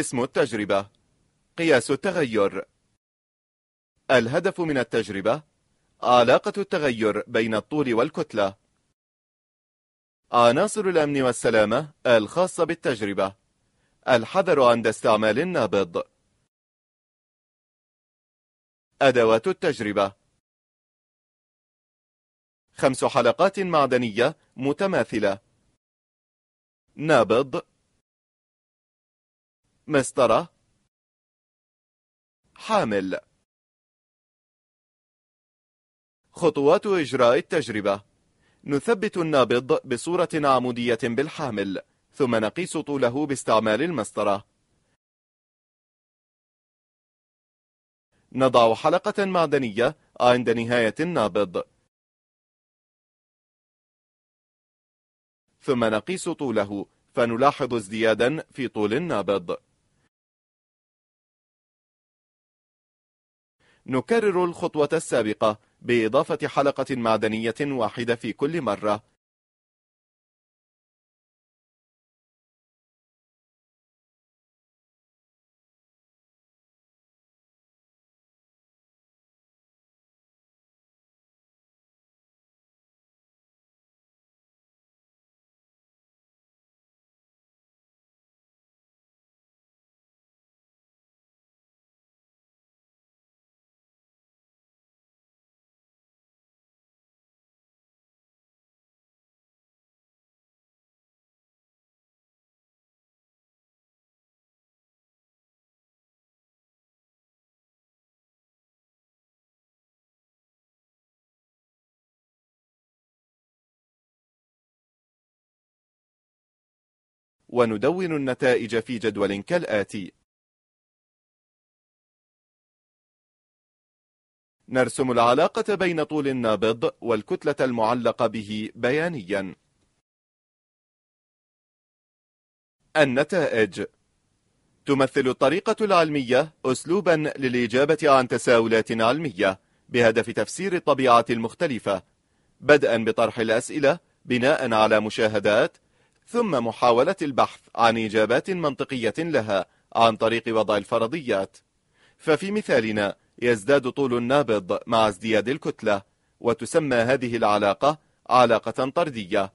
اسم التجربة قياس التغير الهدف من التجربة علاقة التغير بين الطول والكتلة عناصر الأمن والسلامة الخاصة بالتجربة الحذر عند استعمال النابض أدوات التجربة خمس حلقات معدنية متماثلة نابض مسطرة حامل خطوات إجراء التجربة نثبت النابض بصورة عمودية بالحامل ثم نقيس طوله باستعمال المسطرة نضع حلقة معدنية عند نهاية النابض ثم نقيس طوله فنلاحظ ازديادا في طول النابض نكرر الخطوة السابقة بإضافة حلقة معدنية واحدة في كل مرة وندون النتائج في جدول كالآتي نرسم العلاقة بين طول النابض والكتلة المعلقة به بيانيا النتائج تمثل الطريقة العلمية أسلوبا للإجابة عن تساؤلات علمية بهدف تفسير الطبيعة المختلفة بدءا بطرح الأسئلة بناء على مشاهدات ثم محاولة البحث عن إجابات منطقية لها عن طريق وضع الفرضيات ففي مثالنا يزداد طول النابض مع ازدياد الكتلة وتسمى هذه العلاقة علاقة طردية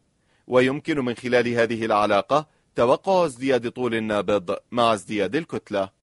ويمكن من خلال هذه العلاقة توقع ازدياد طول النابض مع ازدياد الكتلة